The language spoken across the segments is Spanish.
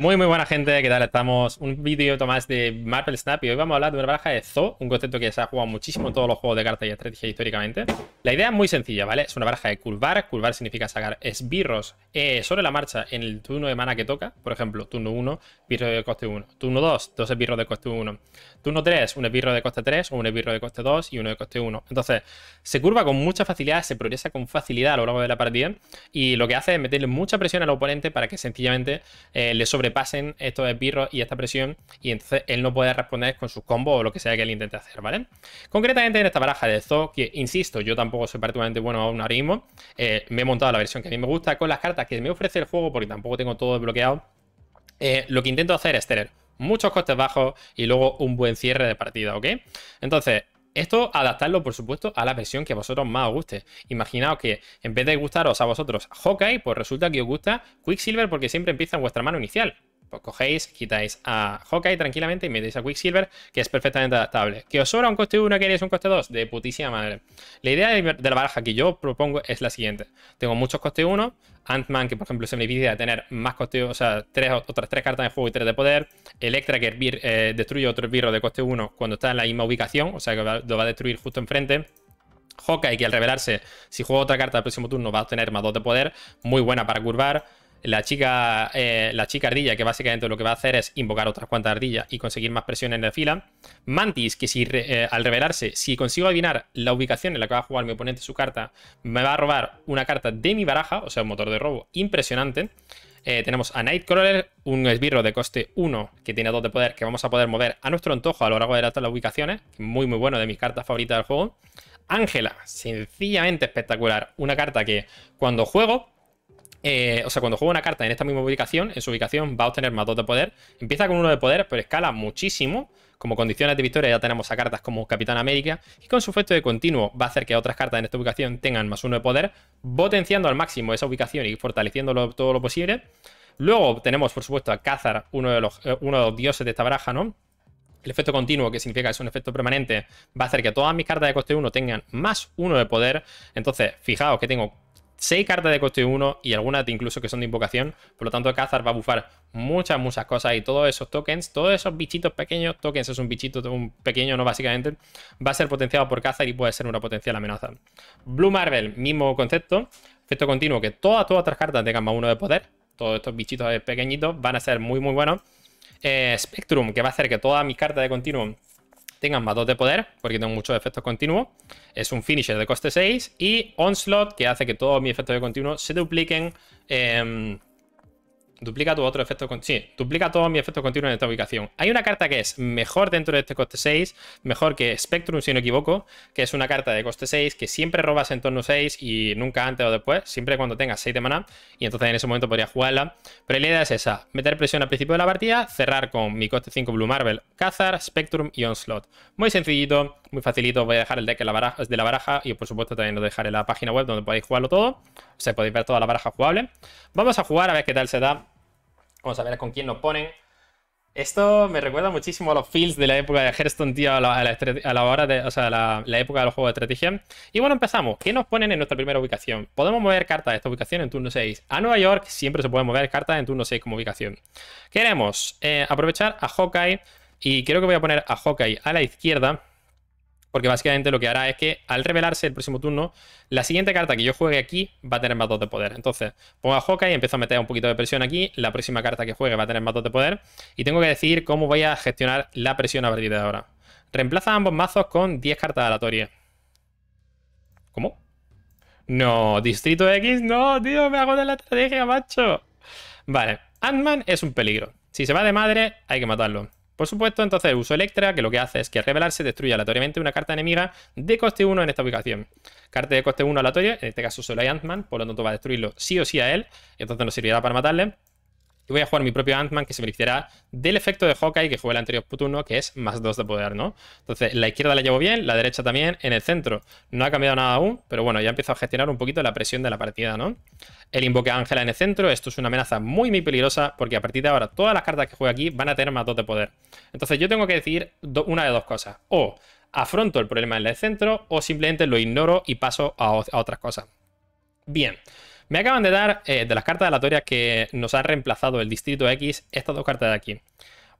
Muy muy buena gente, ¿qué tal? Estamos un vídeo Tomás de Marvel Snap y hoy vamos a hablar de una baraja de Zoo, un concepto que se ha jugado muchísimo en todos los juegos de cartas y estrategia históricamente. La idea es muy sencilla, ¿vale? Es una baraja de curvar, curvar significa sacar esbirros eh, sobre la marcha en el turno de mana que toca, por ejemplo, turno 1, esbirro de coste 1, turno 2, dos esbirros de coste 1, turno 3, un esbirro de coste 3, o un esbirro de coste 2 y uno de coste 1. Entonces, se curva con mucha facilidad, se progresa con facilidad a lo largo de la partida y lo que hace es meterle mucha presión al oponente para que sencillamente eh, le sobre pasen estos esbirros y esta presión y entonces él no puede responder con sus combos o lo que sea que él intente hacer, ¿vale? Concretamente en esta baraja de Zoo, que insisto, yo tampoco soy particularmente bueno aún ahora mismo, eh, me he montado la versión que a mí me gusta con las cartas que me ofrece el juego porque tampoco tengo todo desbloqueado. Eh, lo que intento hacer es tener muchos costes bajos y luego un buen cierre de partida, ¿ok? Entonces, esto adaptarlo, por supuesto, a la versión que a vosotros más os guste. Imaginaos que en vez de gustaros a vosotros Hawkeye, pues resulta que os gusta Quicksilver porque siempre empieza en vuestra mano inicial. Pues cogéis, quitáis a Hawkeye tranquilamente y metéis a Quicksilver, que es perfectamente adaptable. ¿Que os sobra un coste 1 y queréis un coste 2? De putísima madre. La idea de la baraja que yo propongo es la siguiente. Tengo muchos coste 1, Ant-Man, que por ejemplo se me beneficia de tener más coste, o sea, tres, otras 3 cartas de juego y 3 de poder. Electra, que eh, destruye otro birro de coste 1 cuando está en la misma ubicación, o sea, que lo va a destruir justo enfrente. Hawkeye, que al revelarse, si juego otra carta al próximo turno, va a obtener más 2 de poder. Muy buena para curvar. La chica, eh, la chica ardilla, que básicamente lo que va a hacer es invocar otras cuantas ardillas y conseguir más presión en la fila. Mantis, que si eh, al revelarse, si consigo adivinar la ubicación en la que va a jugar mi oponente su carta, me va a robar una carta de mi baraja, o sea, un motor de robo impresionante. Eh, tenemos a Nightcrawler, un esbirro de coste 1 que tiene 2 de poder que vamos a poder mover a nuestro antojo a lo largo de las ubicaciones. Muy, muy bueno, de mis cartas favoritas del juego. Ángela, sencillamente espectacular. Una carta que cuando juego eh, o sea, cuando juega una carta en esta misma ubicación, en su ubicación va a obtener más 2 de poder. Empieza con 1 de poder, pero escala muchísimo. Como condiciones de victoria ya tenemos a cartas como Capitán América. Y con su efecto de continuo va a hacer que otras cartas en esta ubicación tengan más 1 de poder, potenciando al máximo esa ubicación y fortaleciéndolo todo lo posible. Luego tenemos, por supuesto, a Cázar, uno de los, eh, de dioses de esta baraja, ¿no? El efecto continuo, que significa que es un efecto permanente, va a hacer que todas mis cartas de coste 1 tengan más 1 de poder. Entonces, fijaos que tengo 6 cartas de coste 1 y algunas incluso que son de invocación. Por lo tanto, Cazar va a bufar muchas, muchas cosas y todos esos tokens, todos esos bichitos pequeños, tokens es un bichito un pequeño, ¿no? Básicamente, va a ser potenciado por Cazar y puede ser una potencial amenaza. Blue Marvel, mismo concepto, efecto continuo, que todas, todas otras cartas tengan más 1 de poder. Todos estos bichitos pequeñitos van a ser muy, muy buenos. Eh, Spectrum, que va a hacer que todas mis cartas de continuo tengan más 2 de poder, porque tengo muchos efectos continuos. Es un finisher de coste 6 y Onslaught, que hace que todos mis efectos de continuo se dupliquen em, Duplica tu otro efecto con Sí, duplica todos mis efectos continuos en esta ubicación. Hay una carta que es mejor dentro de este coste 6, mejor que Spectrum, si no equivoco, que es una carta de coste 6 que siempre robas en torno 6 y nunca antes o después, siempre cuando tengas 6 de mana Y entonces en ese momento podría jugarla. Pero la idea es esa: meter presión al principio de la partida, cerrar con mi coste 5 Blue Marvel, Cazar, Spectrum y Onslaught. Muy sencillito muy facilito, voy a dejar el deck de la baraja, de la baraja y por supuesto también lo dejaré en la página web donde podéis jugarlo todo. O sea, podéis ver toda la baraja jugable. Vamos a jugar a ver qué tal se da. Vamos a ver con quién nos ponen. Esto me recuerda muchísimo a los feels de la época de Hearthstone, tío, a la, hora de, o sea, la, época de los juegos de estrategia. Y bueno, empezamos. ¿Qué nos ponen en nuestra primera ubicación? Podemos mover cartas de esta ubicación en turno 6. A Nueva York siempre se puede mover cartas en turno 6 como ubicación. Queremos eh, aprovechar a Hawkeye y creo que voy a poner a Hawkeye a la izquierda porque básicamente lo que hará es que al revelarse el próximo turno, la siguiente carta que yo juegue aquí va a tener más 2 de poder. Entonces, pongo a Hawkeye y empiezo a meter un poquito de presión aquí. La próxima carta que juegue va a tener más 2 de poder. Y tengo que decidir cómo voy a gestionar la presión a partir de ahora. Reemplaza ambos mazos con 10 cartas aleatorias. ¿Cómo? No, Distrito X, no, tío, me hago de la estrategia, macho. Vale, Ant-Man es un peligro. Si se va de madre, hay que matarlo. Por supuesto, entonces uso Electra, que lo que hace es que al revelarse destruye aleatoriamente una carta enemiga de coste 1 en esta ubicación. Carta de coste 1 aleatoria, en este caso solo hay Ant-Man, por lo tanto va a destruirlo sí o sí a él, y entonces nos servirá para matarle. Y voy a jugar mi propio Ant-Man que se beneficiará del efecto de Hawkeye que jugué el anterior turno, que es más 2 de poder, ¿no? Entonces, la izquierda la llevo bien, la derecha también, en el centro. No ha cambiado nada aún, pero bueno, ya empiezo a gestionar un poquito la presión de la partida, ¿no? El invoque a Ángela en el centro, esto es una amenaza muy, muy peligrosa, porque a partir de ahora todas las cartas que juegue aquí van a tener más 2 de poder. Entonces, yo tengo que decidir una de dos cosas. O afronto el problema en el centro, o simplemente lo ignoro y paso a, a otras cosas. Bien. Me acaban de dar eh, de las cartas aleatorias que nos ha reemplazado el distrito X, estas dos cartas de aquí.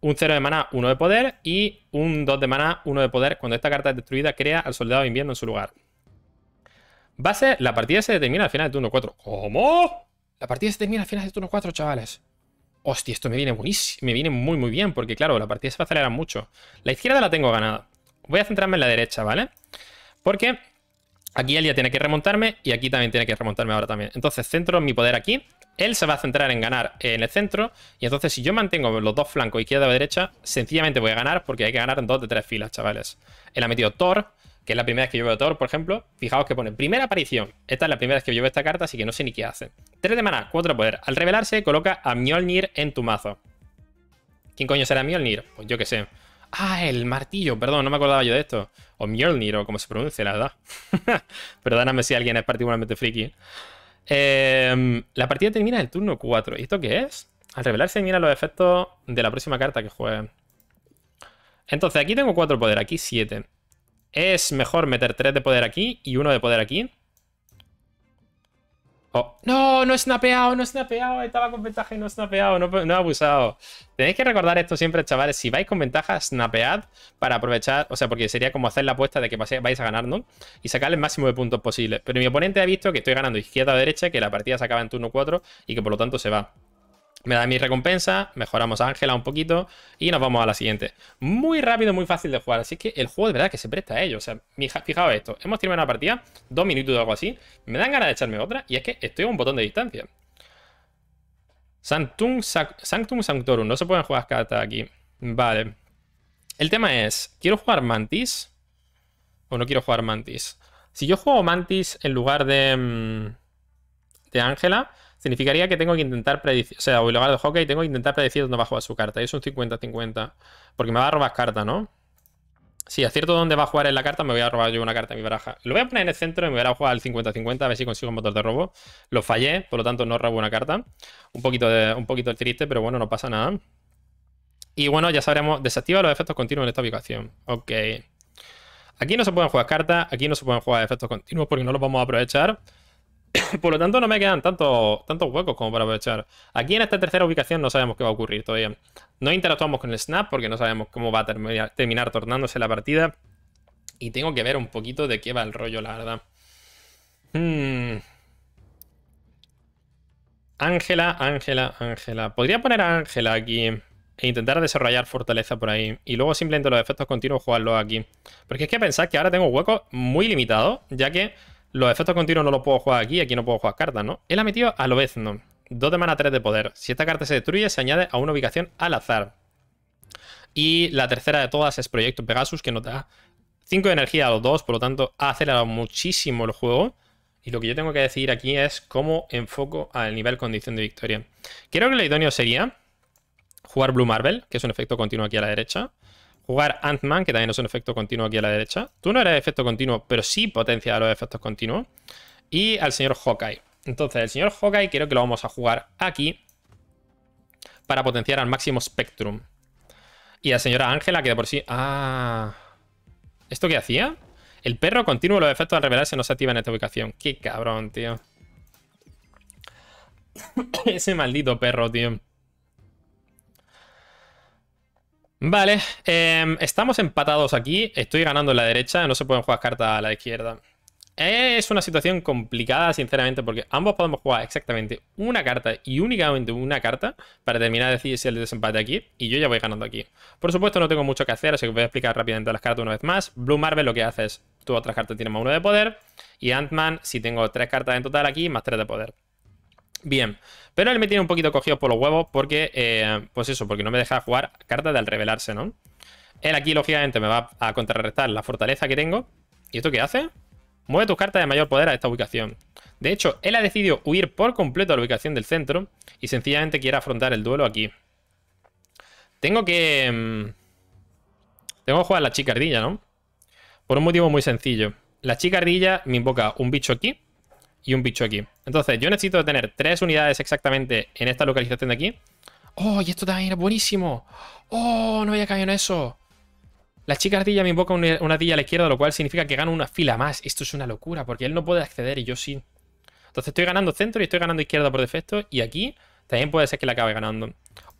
Un 0 de maná, 1 de poder y un 2 de maná, 1 de poder. Cuando esta carta es destruida, crea al soldado invierno en su lugar. Base, la partida se determina al final de turno 4. ¿Cómo? La partida se termina al final de turno 4, chavales. Hostia, esto me viene buenísimo. Me viene muy, muy bien. Porque, claro, la partida se va a acelerar mucho. La izquierda la tengo ganada. Voy a centrarme en la derecha, ¿vale? Porque Aquí él ya tiene que remontarme y aquí también tiene que remontarme ahora también. Entonces centro mi poder aquí. Él se va a centrar en ganar en el centro. Y entonces si yo mantengo los dos flancos, izquierda o derecha, sencillamente voy a ganar porque hay que ganar en dos de tres filas, chavales. Él ha metido Thor, que es la primera vez que yo veo Thor, por ejemplo. Fijaos que pone primera aparición. Esta es la primera vez que yo veo esta carta, así que no sé ni qué hace. Tres de maná, cuatro de poder. Al revelarse, coloca a Mjolnir en tu mazo. ¿Quién coño será Mjolnir? Pues yo qué sé. Ah, el martillo, perdón, no me acordaba yo de esto. O Mjolnir, o como se pronuncia, la verdad. Perdóname si alguien es particularmente friki. Em, la partida termina el turno 4. ¿Y esto qué es? Al revelarse, mira los efectos de la próxima carta que juegue. Entonces, aquí tengo 4 poder, aquí 7. Es mejor meter 3 de poder aquí y 1 de poder aquí Oh. No, no he snapeado, no he snapeado. Estaba con ventaja y no he snapeado, no, no he abusado. Tenéis que recordar esto siempre, chavales. Si vais con ventaja, snapead para aprovechar. O sea, porque sería como hacer la apuesta de que vais a ganar, ¿no? Y sacar el máximo de puntos posible. Pero mi oponente ha visto que estoy ganando izquierda o derecha, que la partida se acaba en turno 4 y que por lo tanto se va me da mi recompensa, mejoramos a Ángela un poquito y nos vamos a la siguiente. Muy rápido, muy fácil de jugar. Así que el juego de verdad que se presta a ello. O sea, fijaos esto. Hemos terminado una partida, dos minutos o algo así. Me dan ganas de echarme otra y es que estoy a un botón de distancia. Sanctum, Sanctum Sanctorum. No se pueden jugar cartas aquí. Vale. El tema es, ¿quiero jugar Mantis? ¿O no quiero jugar Mantis? Si yo juego Mantis en lugar de... Mm, de Ángela significaría que tengo que intentar predecir, o sea, de hockey, tengo que intentar predecir dónde va a jugar su carta. Y es un 50-50, porque me va a robar carta, ¿no? Si acierto dónde va a jugar en la carta, me voy a robar yo una carta en mi baraja. Lo voy a poner en el centro y me voy a jugar al 50-50 a ver si consigo un motor de robo. Lo fallé, por lo tanto no robo una carta. Un poquito, de, un poquito triste, pero bueno, no pasa nada. Y bueno, ya sabremos, desactiva los efectos continuos en esta ubicación. Ok. Aquí no se pueden jugar cartas, aquí no se pueden jugar efectos continuos porque no los vamos a aprovechar. Por lo tanto, no me quedan tantos, huecos como para aprovechar. Aquí en esta tercera ubicación no sabemos qué va a ocurrir todavía. No interactuamos con el snap porque no sabemos cómo va a terminar, tornándose la partida. Y tengo que ver un poquito de qué va el rollo, la verdad. Hmm. Ángela, Ángela, Ángela. Podría poner a Ángela aquí e intentar desarrollar fortaleza por ahí. Y luego simplemente los efectos continuos jugarlos aquí. Porque es que pensar que ahora tengo huecos muy limitados, ya que los efectos continuos no los puedo jugar aquí, aquí no puedo jugar cartas, ¿no? Él ha metido a lo vez, ¿no? 2 de mana, 3 de poder. Si esta carta se destruye, se añade a una ubicación al azar. Y la tercera de todas es Proyecto Pegasus, que nos da 5 de energía a los dos, por lo tanto ha acelerado muchísimo el juego. Y lo que yo tengo que decidir aquí es cómo enfoco al nivel condición de victoria. Creo que lo idóneo sería jugar Blue Marvel, que es un efecto continuo aquí a la derecha jugar Ant-Man, que también es un efecto continuo aquí a la derecha. Tú no eres efecto continuo, pero sí potencia a los efectos continuos. Y al señor Hawkeye. Entonces, el señor Hawkeye creo que lo vamos a jugar aquí para potenciar al máximo Spectrum. Y la señora Ángela, que de por sí... ¡Ah! ¿Esto qué hacía? El perro continuo los efectos al revelarse no se activan en esta ubicación. ¡Qué cabrón, tío! Ese maldito perro, tío. Vale, em, estamos empatados aquí. Estoy ganando en la derecha, no se pueden jugar cartas a la izquierda. Es una situación complicada, sinceramente, porque ambos podemos jugar exactamente una carta y únicamente una carta para terminar de decir si el desempate aquí, y yo ya voy ganando aquí. Por supuesto, no tengo mucho que hacer, así que voy a explicar rápidamente las cartas una vez más. Blue Marvel lo que hace es, tu otra carta tiene más uno de poder, y Ant-Man, si tengo tres cartas en total aquí, más tres de poder. Bien, pero él me tiene un poquito cogido por los huevos porque, eh, pues eso, porque no me deja jugar cartas al revelarse, ¿no? Él aquí, lógicamente, me va a contrarrestar la fortaleza que tengo. ¿Y esto qué hace? Mueve tus cartas de mayor poder a esta ubicación. De hecho, él ha decidido huir por completo a la ubicación del centro y sencillamente quiere afrontar el duelo aquí. Tengo que... Mm, tengo que jugar la chica ¿no? Por un motivo muy sencillo. La chica me invoca un bicho aquí y un bicho aquí. Entonces, yo necesito tener tres unidades exactamente en esta localización de aquí. ¡Oh, y esto también es buenísimo! ¡Oh, no había caído en eso! La chica ardilla me invoca una, ardilla a la izquierda, lo cual significa que gano una fila más. Esto es una locura, porque él no puede acceder y yo sí. Entonces estoy ganando centro y estoy ganando izquierda por defecto. Y aquí también puede ser que la acabe ganando.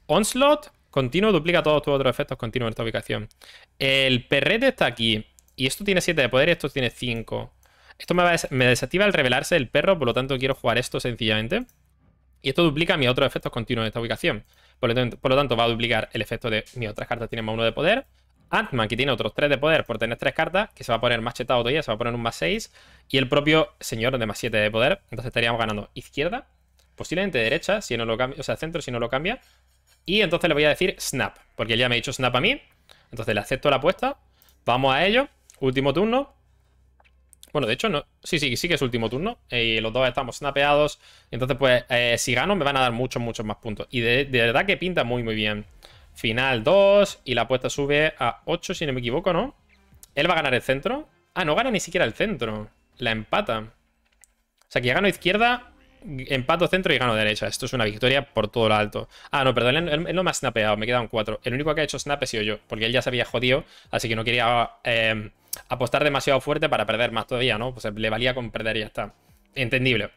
Onslaught, continuo, duplica todos tus otros efectos continuos en esta ubicación. El perrete está aquí. Y esto tiene 7 de poder y esto tiene 5. Esto me, desactiva al revelarse el perro, por lo tanto quiero jugar esto sencillamente. Y esto duplica mis otros efectos continuos de esta ubicación. Por lo, tanto, va a duplicar el efecto de mi otras cartas tienen más uno de poder. Antman, que tiene otros 3 de poder por tener 3 cartas, que se va a poner más chetado todavía, se va a poner un más 6. Y el propio señor de más 7 de poder. Entonces estaríamos ganando izquierda, posiblemente derecha, si no lo cambia, o sea, centro si no lo cambia. Y entonces le voy a decir snap, porque ya me ha dicho snap a mí. Entonces le acepto la apuesta. Vamos a ello. Último turno. Bueno, de hecho, no. Sí, sí, sí que es último turno. Eh, y los dos estamos snapeados. Entonces, pues, eh, si gano, me van a dar muchos, muchos más puntos. Y de, verdad que pinta muy, muy bien. Final 2. Y la apuesta sube a 8, si no me equivoco, ¿no? Él va a ganar el centro. Ah, no gana ni siquiera el centro. La empata. O sea, que gano izquierda, empato centro y gano derecha. Esto es una victoria por todo lo alto. Ah, no, perdón, él, no me ha snapeado, me quedan cuatro. El único que ha hecho snap ha sido yo, porque él ya se había jodido, así que no quería eh, apostar demasiado fuerte para perder más todavía, ¿no? Pues le valía con perder y ya está. Entendible.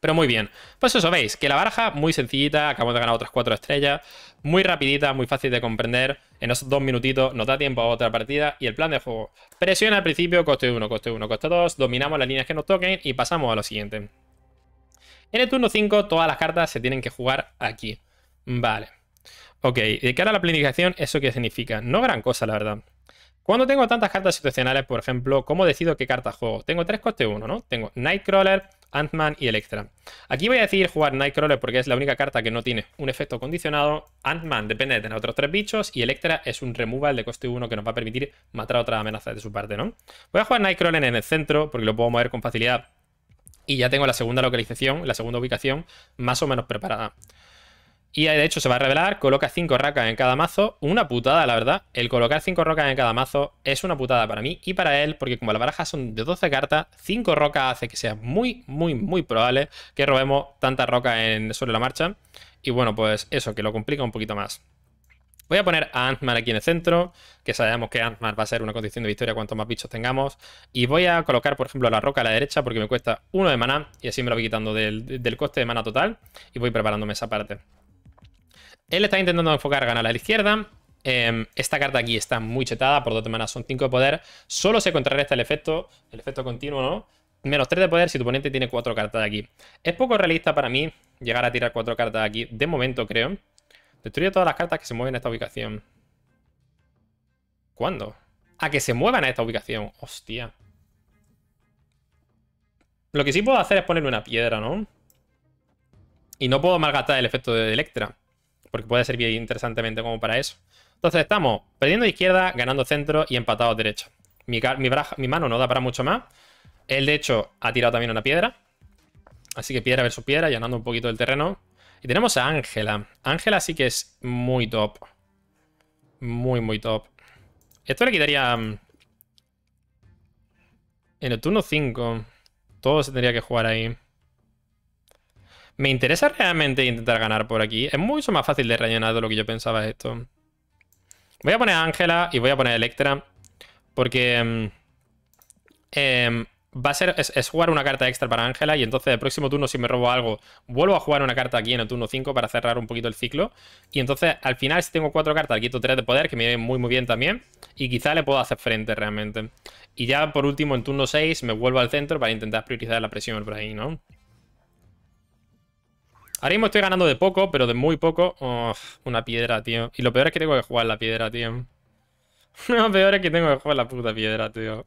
Pero muy bien. Pues eso veis, que la baraja muy sencillita, acabamos de ganar otras cuatro estrellas, muy rapidita, muy fácil de comprender. En esos dos minutitos nos da tiempo a otra partida y el plan de juego. presiona al principio, coste 1, coste 1, coste 2, dominamos las líneas que nos toquen y pasamos a lo siguiente. En el turno 5 todas las cartas se tienen que jugar aquí. Vale. Ok, de cara a la planificación, ¿eso qué significa? No gran cosa, la verdad. Cuando tengo tantas cartas situacionales, por ejemplo, ¿cómo decido qué carta juego? Tengo tres coste 1, ¿no? Tengo Nightcrawler, Ant-Man y Electra. Aquí voy a decidir jugar Nightcrawler porque es la única carta que no tiene un efecto condicionado. Ant-Man depende de tener otros tres bichos y Electra es un removal de coste 1 que nos va a permitir matar a otras amenazas de su parte, ¿no? Voy a jugar Nightcrawler en el centro porque lo puedo mover con facilidad y ya tengo la segunda localización, la segunda ubicación más o menos preparada. Y de hecho se va a revelar, coloca 5 rocas en cada mazo. Una putada, la verdad. El colocar 5 rocas en cada mazo es una putada para mí y para él, porque como las barajas son de 12 cartas, 5 rocas hace que sea muy, muy, muy probable que robemos tantas rocas en, sobre la marcha. Y bueno, pues eso, que lo complica un poquito más. Voy a poner a Antmar aquí en el centro, que sabemos que Antmar va a ser una condición de victoria cuanto más bichos tengamos. Y voy a colocar, por ejemplo, la roca a la derecha porque me cuesta uno de maná y así me lo voy quitando del, coste de mana total y voy preparándome esa parte. Él está intentando enfocar ganar a la izquierda. Em, esta carta aquí está muy chetada, por dos de son 5 de poder. Solo se contrarresta el efecto, el efecto continuo, ¿no? Menos 3 de poder si tu oponente tiene cuatro cartas de aquí. Es poco realista para mí llegar a tirar cuatro cartas aquí, de momento creo. Destruye todas las cartas que se mueven a esta ubicación. ¿Cuándo? A que se muevan a esta ubicación. Hostia. Lo que sí puedo hacer es ponerle una piedra, ¿no? Y no puedo malgastar el efecto de Electra porque puede servir interesantemente como para eso. Entonces estamos perdiendo izquierda, ganando centro y empatado derecha. Mi, mi, mi mano no da para mucho más. Él, de hecho, ha tirado también una piedra. Así que piedra versus piedra, llenando un poquito el terreno. Y tenemos a Ángela. Ángela sí que es muy top. Muy, muy top. Esto le quitaría... Mm, en el turno 5. Todo se tendría que jugar ahí. ¿Me interesa realmente intentar ganar por aquí? Es mucho más fácil de rellenar de lo que yo pensaba esto. Voy a poner a Ángela y voy a poner a Electra. Porque... Em, em, va a ser... Es, jugar una carta extra para Ángela y entonces el próximo turno si me robo algo, vuelvo a jugar una carta aquí en el turno 5 para cerrar un poquito el ciclo. Y entonces al final si tengo cuatro cartas, quito tres de poder, que me viene muy muy bien también. Y quizá le puedo hacer frente realmente. Y ya por último en turno 6 me vuelvo al centro para intentar priorizar la presión por ahí, ¿no? Ahora mismo estoy ganando de poco, pero de muy poco. una piedra, tío. Y lo peor es que tengo que jugar la piedra, tío. lo peor es que tengo que jugar la puta piedra, tío.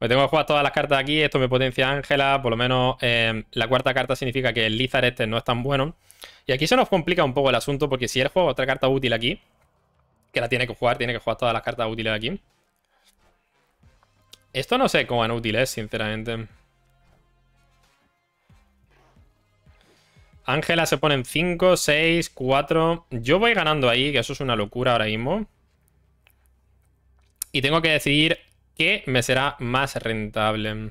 Me tengo que jugar todas las cartas aquí. Esto me potencia Ángela. Por lo menos em, la cuarta carta significa que el Lizard este no es tan bueno. Y aquí se nos complica un poco el asunto porque si él juega otra carta útil aquí, que la tiene que jugar, tiene que jugar todas las cartas útiles aquí. Esto no sé cuán útil es, eh, sinceramente. Ángela se pone en 5, 6, 4. Yo voy ganando ahí, que eso es una locura ahora mismo. Y tengo que decidir qué me será más rentable.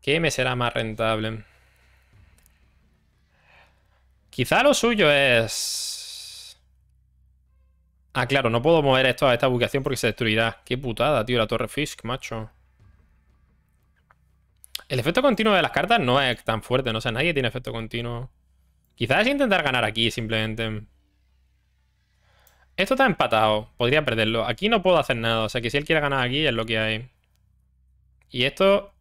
¿Qué me será más rentable? Quizá lo suyo es... Ah, claro, no puedo mover esto a esta ubicación porque se destruirá. Qué putada, tío, la torre Fisk, macho. El efecto continuo de las cartas no es tan fuerte, no sé, nadie tiene efecto continuo. Quizás intentar ganar aquí, simplemente. Esto está empatado, podría perderlo. Aquí no puedo hacer nada, o sea que si él quiere ganar aquí es lo que hay. Y esto...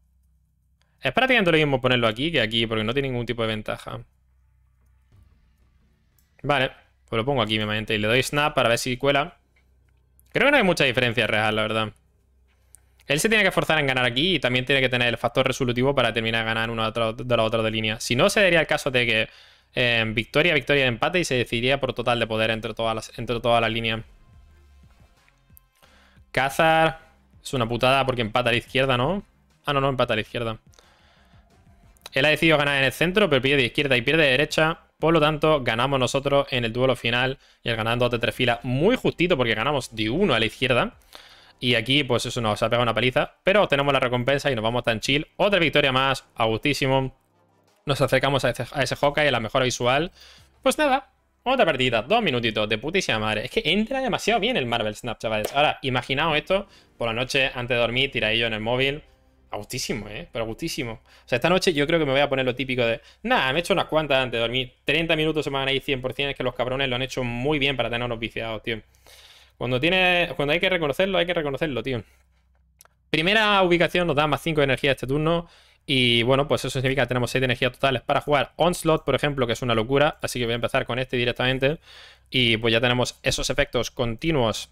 Es prácticamente lo mismo ponerlo aquí que aquí, porque no tiene ningún tipo de ventaja. Vale, pues lo pongo aquí, me imagino. y le doy snap para ver si cuela. Creo que no hay mucha diferencia real, la verdad. Él se tiene que forzar en ganar aquí y también tiene que tener el factor resolutivo para terminar ganando ganar uno de las otras de línea. Si no, se daría el caso de que en em, victoria, victoria, empate y se decidiría por total de poder entre todas las, entre todas las líneas. Cazar es una putada porque empata a la izquierda, ¿no? Ah, no, no, empata a la izquierda. Él ha decidido ganar en el centro, pero pierde de izquierda y pierde de derecha. Por lo tanto, ganamos nosotros en el duelo final y el ganando de tres filas muy justito porque ganamos de uno a la izquierda. Y aquí, pues eso nos ha pegado una paliza. Pero obtenemos la recompensa y nos vamos tan chill. Otra victoria más, a gustísimo. Nos acercamos a ese, a ese Hawkeye, a la mejora visual. Pues nada, otra partida, dos minutitos de putísima madre. Es que entra demasiado bien el Marvel Snap, chavales. Ahora, imaginaos esto por la noche antes de dormir, tiráis yo en el móvil. gustísimo, ¿eh? Pero gustísimo O sea, esta noche yo creo que me voy a poner lo típico de... Nada, me he hecho unas cuantas antes de dormir. 30 minutos se me van a ir 100%. Es que los cabrones lo han hecho muy bien para tenernos viciados, tío. Cuando, tiene, cuando hay que reconocerlo, hay que reconocerlo, tío. Primera ubicación nos da más 5 de energía este turno. Y bueno, pues eso significa que tenemos 6 de energía totales para jugar Onslaught, por ejemplo, que es una locura. Así que voy a empezar con este directamente. Y pues ya tenemos esos efectos continuos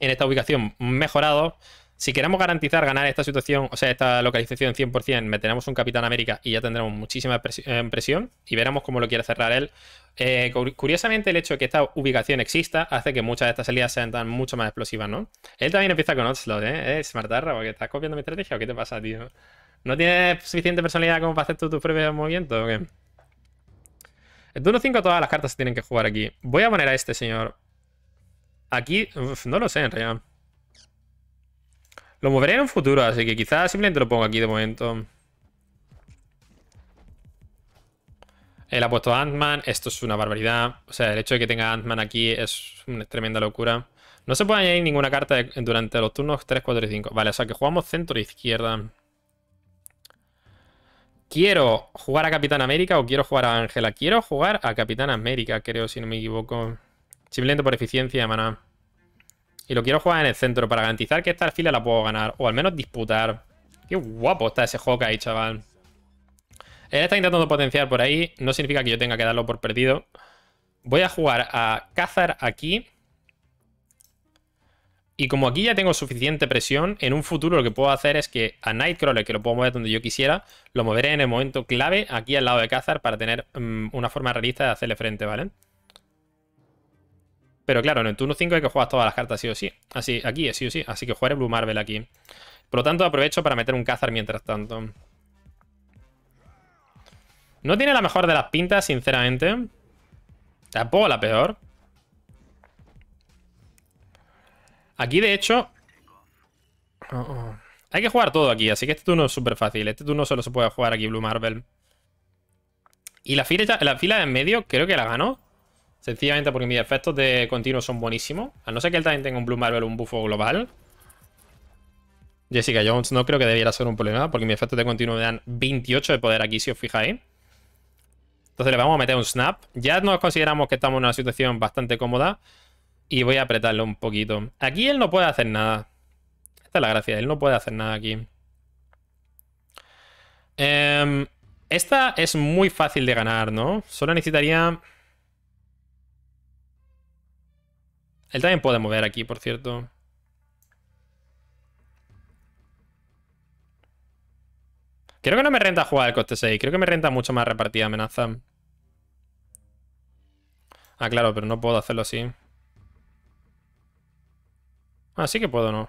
en esta ubicación mejorados. Si queremos garantizar ganar esta situación, o sea, esta localización 100%, meteremos un Capitán América y ya tendremos muchísima eh, presión y veremos cómo lo quiere cerrar él. Eh, curiosamente, el hecho de que esta ubicación exista hace que muchas de estas salidas sean tan mucho más explosivas, ¿no? Él también empieza con Onslaught, ¿eh? ¿Eh Smartarra, porque estás copiando mi estrategia o qué te pasa, tío. ¿No tienes suficiente personalidad como para hacer tu tus propios movimientos o qué? El turno 5 todas las cartas se tienen que jugar aquí. Voy a poner a este señor. Aquí, no lo sé en realidad. Lo moveré en un futuro, así que quizás simplemente lo pongo aquí de momento. Él ha puesto Ant-Man, esto es una barbaridad. O sea, el hecho de que tenga Ant-Man aquí es una tremenda locura. No se puede añadir ninguna carta durante los turnos 3, 4 y 5. Vale, o sea que jugamos centro-izquierda. ¿Quiero jugar a Capitán América o quiero jugar a Ángela? Quiero jugar a Capitán América, creo, si no me equivoco. Simplemente por eficiencia, maná. Y lo quiero jugar en el centro para garantizar que esta fila la puedo ganar. O al menos disputar. Qué guapo está ese ahí, chaval. Él está intentando potenciar por ahí. No significa que yo tenga que darlo por perdido. Voy a jugar a Cazar aquí. Y como aquí ya tengo suficiente presión, en un futuro lo que puedo hacer es que a Nightcrawler, que lo puedo mover donde yo quisiera, lo moveré en el momento clave aquí al lado de Cazar para tener mm, una forma realista de hacerle frente, ¿vale? vale pero claro, en el turno 5 hay que jugar todas las cartas sí o sí. Así, aquí es sí o sí. Así que jugaré Blue Marvel aquí. Por lo tanto, aprovecho para meter un Cázar mientras tanto. No tiene la mejor de las pintas, sinceramente. Tampoco la peor. Aquí, de hecho... Oh, oh. Hay que jugar todo aquí, así que este turno es súper fácil. Este turno solo se puede jugar aquí Blue Marvel. Y la fila, la fila de en medio creo que la ganó. Sencillamente porque mis efectos de continuo son buenísimos. A no ser que él también tenga un Blue Marvel o un buffo global. Jessica Jones no creo que debiera ser un problema porque mis efectos de continuo me dan 28 de poder aquí, si os fijáis. Entonces le vamos a meter un snap. Ya nos consideramos que estamos en una situación bastante cómoda. Y voy a apretarlo un poquito. Aquí él no puede hacer nada. Esta es la gracia, él no puede hacer nada aquí. Em, esta es muy fácil de ganar, ¿no? Solo necesitaría... Él también puede mover aquí, por cierto. Creo que no me renta jugar el coste 6. Creo que me renta mucho más repartida amenaza. Ah, claro, pero no puedo hacerlo así. Ah, sí que puedo, ¿no?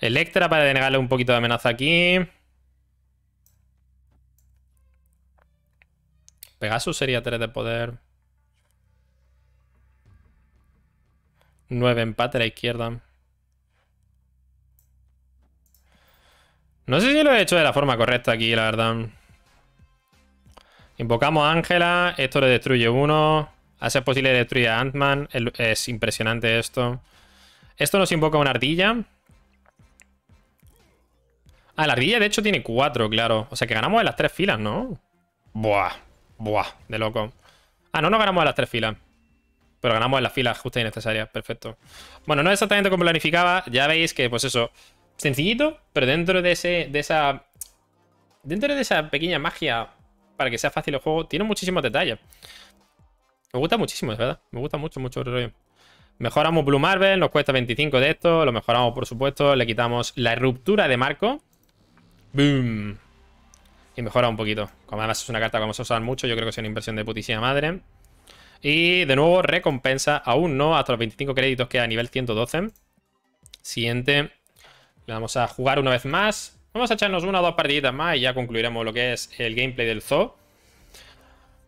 Electra para denegarle un poquito de amenaza aquí. Pegasus sería 3 de poder. 9 empate a la izquierda. No sé si lo he hecho de la forma correcta aquí, la verdad. Invocamos a Ángela. Esto le destruye uno. Hace posible destruir a Ant-Man. Es impresionante esto. Esto nos invoca una ardilla. Ah, la ardilla de hecho tiene 4, claro. O sea que ganamos en las 3 filas, ¿no? Buah. Buah, de loco. Ah, no no ganamos en las tres filas. Pero ganamos en las filas justas y necesarias. Perfecto. Bueno, no es exactamente como planificaba. Ya veis que, pues eso, sencillito, pero dentro de, ese, de esa... Dentro de esa pequeña magia para que sea fácil el juego, tiene muchísimos detalles. Me gusta muchísimo, es verdad. Me gusta mucho, mucho el rollo. Mejoramos Blue Marvel, nos cuesta 25 de esto, lo mejoramos por supuesto, le quitamos la ruptura de marco. Boom. Y mejora un poquito. Como además es una carta que vamos a usar mucho, yo creo que es una inversión de putísima madre. Y de nuevo, recompensa aún no, hasta los 25 créditos que a nivel 112. Siguiente. Le vamos a jugar una vez más. Vamos a echarnos una o dos partiditas más y ya concluiremos lo que es el gameplay del zoo.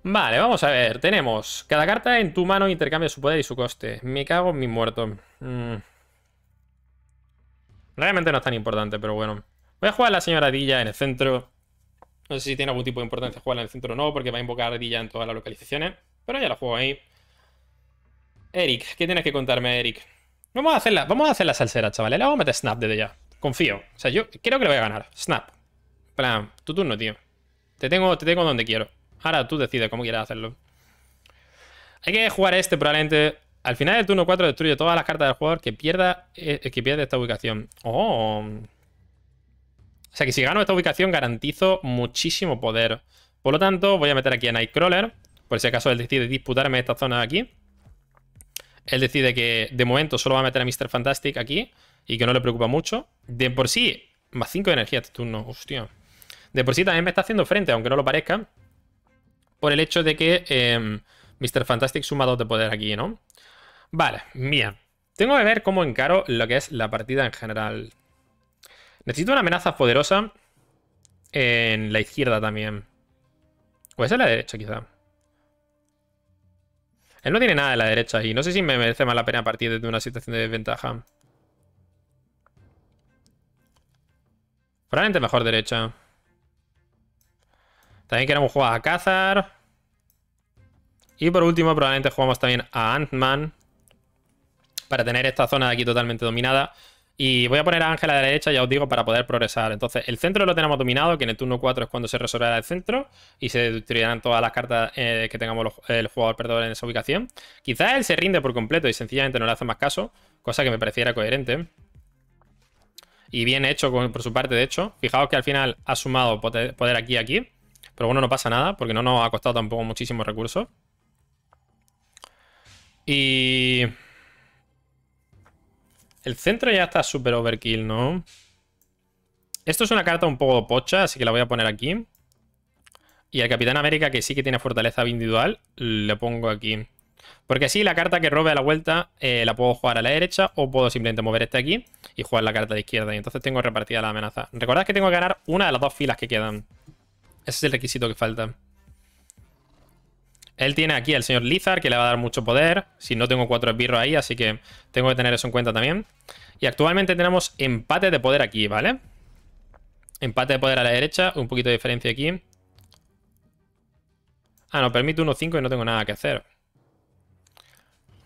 Vale, vamos a ver. Tenemos cada carta en tu mano intercambia su poder y su coste. Me cago en mi muerto. Mm. Realmente no es tan importante, pero bueno. Voy a jugar la señora Dilla en el centro. No sé si tiene algún tipo de importancia jugarla en el centro o no, porque va a invocar a en todas las localizaciones. Pero ya la juego ahí. Eric, ¿qué tienes que contarme, Eric? Vamos a hacerla vamos a hacer la salsera, chavales. La vamos a meter snap desde ya. Confío. O sea, yo creo que lo voy a ganar. Snap. plan, tu turno, tío. Te tengo, te tengo donde quiero. Ahora tú decides cómo quieras hacerlo. Hay que jugar este probablemente. Al final del turno 4 destruye todas las cartas del jugador que pierda, eh, que esta ubicación. Oh. O sea que si gano esta ubicación garantizo muchísimo poder. Por lo tanto, voy a meter aquí a Nightcrawler. Por si acaso él decide disputarme esta zona aquí. Él decide que de momento solo va a meter a Mr. Fantastic aquí. Y que no le preocupa mucho. De por sí, más 5 de energía este turno. Hostia. De por sí también me está haciendo frente, aunque no lo parezca. Por el hecho de que Mr. Em, Fantastic suma 2 de poder aquí, ¿no? Vale, bien. Tengo que ver cómo encaro lo que es la partida en general. Necesito una amenaza poderosa en la izquierda también. O es en la derecha, quizá. Él no tiene nada en la derecha y no sé si me merece más la pena partir desde una situación de desventaja. Probablemente mejor derecha. También queremos jugar a Cazar. Y por último, probablemente jugamos también a Ant-Man. Para tener esta zona de aquí totalmente dominada. Y voy a poner a Ángel a la derecha, ya os digo, para poder progresar. Entonces, el centro lo tenemos dominado, que en el turno 4 es cuando se resolverá el centro y se destruirán todas las cartas eh, que tengamos el jugador perdedor en esa ubicación. Quizás él se rinde por completo y sencillamente no le hace más caso, cosa que me pareciera coherente. Y bien hecho por su parte, de hecho. Fijaos que al final ha sumado poder, aquí aquí aquí. Pero bueno, no pasa nada, porque no nos ha costado tampoco muchísimos recursos. Y... El centro ya está súper overkill, ¿no? Esto es una carta un poco pocha, así que la voy a poner aquí. Y al Capitán América, que sí que tiene fortaleza individual, le pongo aquí. Porque así la carta que robe a la vuelta eh, la puedo jugar a la derecha o puedo simplemente mover este aquí y jugar la carta de izquierda. Y entonces tengo repartida la amenaza. Recordad que tengo que ganar una de las dos filas que quedan. Ese es el requisito que falta. Él tiene aquí al señor Lizard, que le va a dar mucho poder. Si no, tengo cuatro esbirros ahí, así que tengo que tener eso en cuenta también. Y actualmente tenemos empate de poder aquí, ¿vale? Empate de poder a la derecha, un poquito de diferencia aquí. Ah, no, permite 1-5 y no tengo nada que hacer.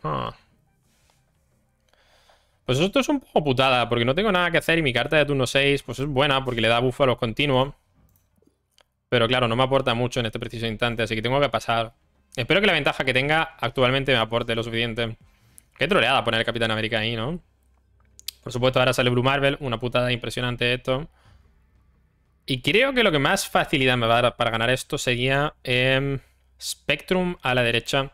Ah. Pues esto es un poco putada, porque no tengo nada que hacer y mi carta de turno 6 pues es buena porque le da buff a los continuos. Pero claro, no me aporta mucho en este preciso instante, así que tengo que pasar. Espero que la ventaja que tenga actualmente me aporte lo suficiente. Qué troleada poner el Capitán América ahí, ¿no? Por supuesto, ahora sale Blue Marvel. Una putada impresionante esto. Y creo que lo que más facilidad me va a dar para ganar esto sería em, Spectrum a la derecha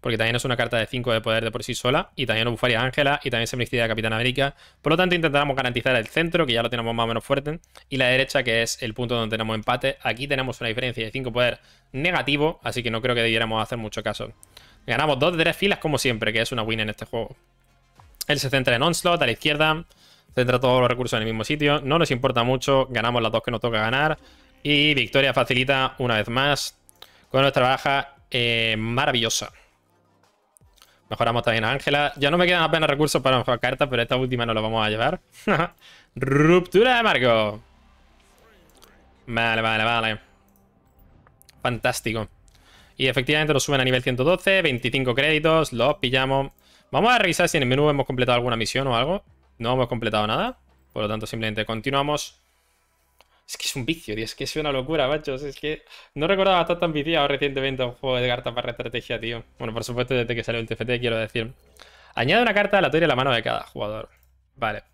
porque también es una carta de 5 de poder de por sí sola, y también bufaría Ángela, y también me de Capitán América. Por lo tanto, intentamos garantizar el centro, que ya lo tenemos más o menos fuerte, y la derecha, que es el punto donde tenemos empate. Aquí tenemos una diferencia de 5 poder negativo, así que no creo que debiéramos hacer mucho caso. Ganamos 2 de 3 filas como siempre, que es una win en este juego. Él se centra en Onslaught, a la izquierda, centra todos los recursos en el mismo sitio. No nos importa mucho, ganamos las dos que nos toca ganar. Y victoria facilita una vez más con nuestra baja eh, maravillosa. Mejoramos también a Ángela. Ya no me quedan apenas recursos para mejorar cartas, pero esta última no la vamos a llevar. Ruptura de Marco. Vale, vale, vale. Fantástico. Y efectivamente lo suben a nivel 112, 25 créditos, los pillamos. Vamos a revisar si en el menú hemos completado alguna misión o algo. No hemos completado nada, por lo tanto simplemente continuamos. Es que es un vicio, tío. Es que es una locura, machos. Es que no recordaba tan viciado recientemente un juego de cartas para estrategia, tío. Bueno, por supuesto, desde que salió el TFT, quiero decir. Añade una carta a la mano de cada jugador. Vale.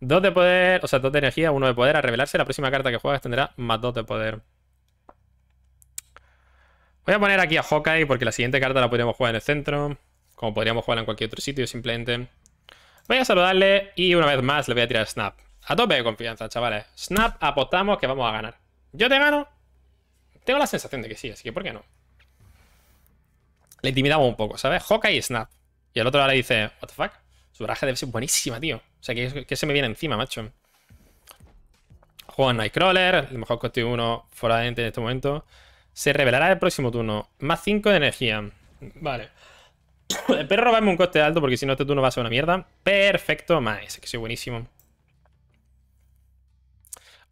Dos de poder, o sea, dos de energía, uno de poder. A revelarse, la próxima carta que juegas tendrá más dos de poder. Voy a poner aquí a Hawkeye porque la siguiente carta la podríamos jugar en el centro. Como podríamos jugar en cualquier otro sitio, simplemente. Voy a saludarle y una vez más le voy a tirar Snap. A tope de confianza, chavales. Snap, apostamos que vamos a ganar. Yo te gano. Tengo la sensación de que sí, así que ¿por qué no? Le intimidamos un poco, ¿sabes? Hawkeye y Snap. Y el otro ahora dice, what the fuck? Su raja debe ser buenísima, tío. O sea, que, se me viene encima, macho. Juego en Nightcrawler, el mejor coste uno fuera de en este momento. Se revelará el próximo turno. Más 5 de energía. Vale. Espero robarme un coste alto porque si no este turno va a ser una mierda. Perfecto, más. que soy buenísimo.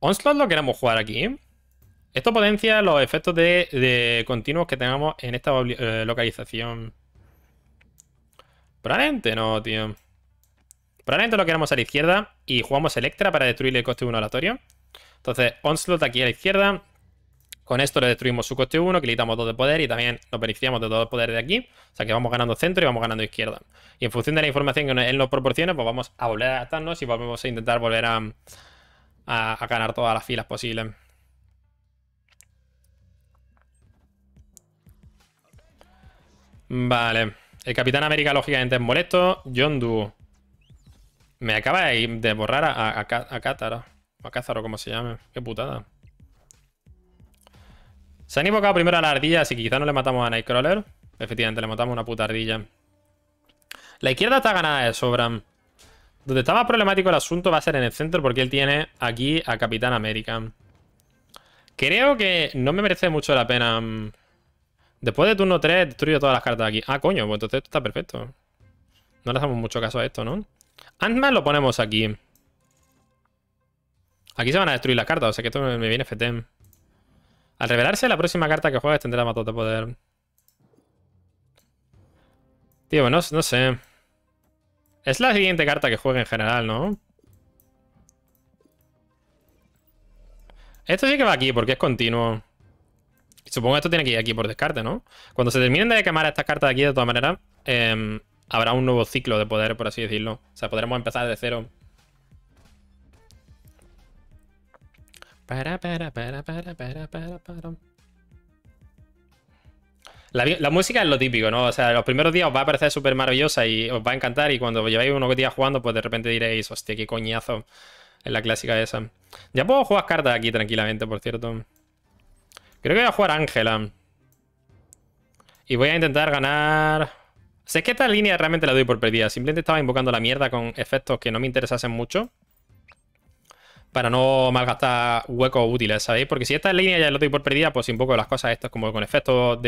Onslaught lo queremos jugar aquí. ¿eh? Esto potencia los efectos de, continuos que tengamos en esta eh, localización. Probablemente no, tío. Probablemente lo queremos a la izquierda y jugamos Electra para destruirle el coste 1 aleatorio. Entonces, Onslaught aquí a la izquierda. Con esto le destruimos su coste 1, que le quitamos 2 de poder y también nos beneficiamos de todo el poder de aquí. O sea que vamos ganando centro y vamos ganando izquierda. Y en función de la información que él nos proporciona, pues vamos a volver a adaptarnos y vamos a intentar volver a, a, ganar todas las filas posibles. Vale. El Capitán América, lógicamente, es molesto. John Me acaba de borrar a, a, O A Cátaro como se llame. Qué putada. Se han invocado primero a la ardilla, así que quizá no le matamos a Nightcrawler. Efectivamente, le matamos una puta ardilla. La izquierda está ganada de sobra. Donde está problemático el asunto va a ser en el centro porque él tiene aquí a Capitán América. Creo que no me merece mucho la pena... Mm, después de turno 3 destruyo todas las cartas de aquí. Ah, coño, pues entonces esto está perfecto. No le hacemos mucho caso a esto, ¿no? lo ponemos aquí. Aquí se van a destruir las cartas, o sea que esto me viene FT Al revelarse la próxima carta que juegues tendrá más de poder. Tío, pues no, no sé. Es la siguiente carta que juegue en general, ¿no? Esto sí que va aquí, porque es continuo. Supongo que esto tiene que ir aquí por descarte, ¿no? Cuando se terminen de quemar estas cartas de aquí, de todas maneras, em, habrá un nuevo ciclo de poder, por así decirlo. O sea, podremos empezar de cero. Para, para, para, para, para, para, para. La, música es lo típico, ¿no? O sea, los primeros días os va a parecer súper maravillosa y os va a encantar y cuando lleváis unos días jugando, pues de repente diréis, hostia, qué coñazo es la clásica esa. Ya puedo jugar cartas aquí tranquilamente, por cierto. Creo que voy a jugar Ángela. Y voy a intentar ganar... Sé que esta línea realmente la doy por perdida. Simplemente estaba invocando la mierda con efectos que no me interesasen mucho para no malgastar huecos útiles, ¿sabéis? Porque si esta línea ya lo doy por perdida, pues un poco las cosas estas como con efectos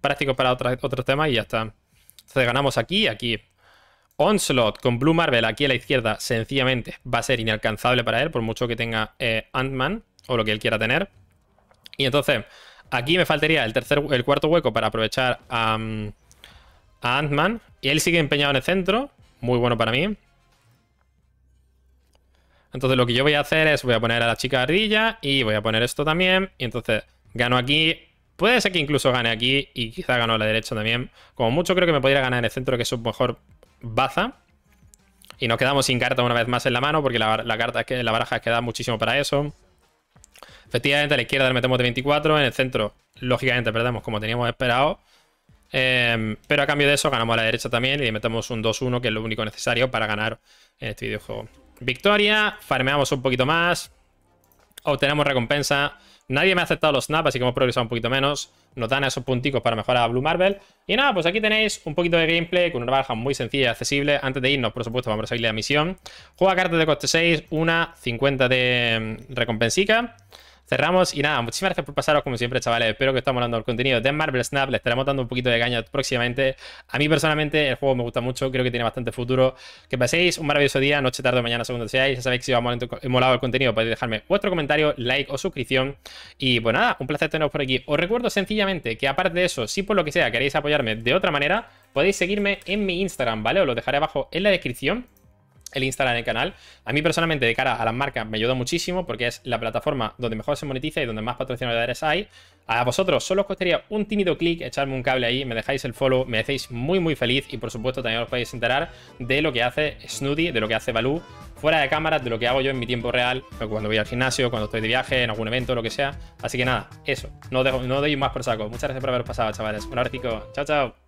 prácticos para otros temas y ya está. Entonces ganamos aquí aquí. Onslaught con Blue Marvel aquí a la izquierda sencillamente va a ser inalcanzable para él, por mucho que tenga eh, Ant-Man o lo que él quiera tener. Y entonces aquí me faltaría el, tercer, el cuarto hueco para aprovechar a Ant-Man. Y él sigue empeñado en el centro, muy bueno para mí. Entonces lo que yo voy a hacer es, voy a poner a la chica ardilla y voy a poner esto también. Y entonces gano aquí. Puede ser que incluso gane aquí y quizá gano a la derecha también. Como mucho creo que me podría ganar en el centro, que es su mejor baza. Y nos quedamos sin carta una vez más en la mano, porque la, la carta, la baraja queda muchísimo para eso. Efectivamente, a la izquierda le metemos de 24, en el centro, lógicamente, perdemos como teníamos esperado. Em, pero a cambio de eso, ganamos a la derecha también y metemos un 2-1, que es lo único necesario para ganar en este videojuego. Victoria, farmeamos un poquito más. Obtenemos recompensa. Nadie me ha aceptado los snaps, así que hemos progresado un poquito menos. Nos dan esos punticos para mejorar a Blue Marvel. Y nada, pues aquí tenéis un poquito de gameplay con una baraja muy sencilla y accesible. Antes de irnos, por supuesto, vamos a seguir la misión. Juega cartas de coste 6, una 50 de mm, recompensica cerramos y nada, muchísimas gracias por pasaros como siempre, chavales. Espero que esté molando el contenido de Marvel Snap. Le estaremos dando un poquito de caña próximamente. A mí personalmente el juego me gusta mucho, creo que tiene bastante futuro. Que paséis un maravilloso día, noche, tarde o mañana, segundo seáis. Ya sabéis que si os ha molado el contenido podéis dejarme vuestro comentario, like o suscripción. Y pues nada, un placer teneros por aquí. Os recuerdo sencillamente que aparte de eso, si por lo que sea queréis apoyarme de otra manera, podéis seguirme en mi Instagram, ¿vale? Os lo dejaré abajo en la descripción el en el canal. A mí personalmente, de cara a las marcas, me ayuda muchísimo porque es la plataforma donde mejor se monetiza y donde más patrocinadores hay. A vosotros solo os costaría un tímido clic, echarme un cable ahí, me dejáis el follow, me hacéis muy muy feliz y por supuesto también os podéis enterar de lo que hace Snoody, de lo que hace Balú, fuera de cámara, de lo que hago yo en mi tiempo real, cuando voy al gimnasio, cuando estoy de viaje, en algún evento, lo que sea. Así que nada, eso, no, dejo, no doy más por saco. Muchas gracias por haber pasado, chavales. Un abrazo, chao, chao.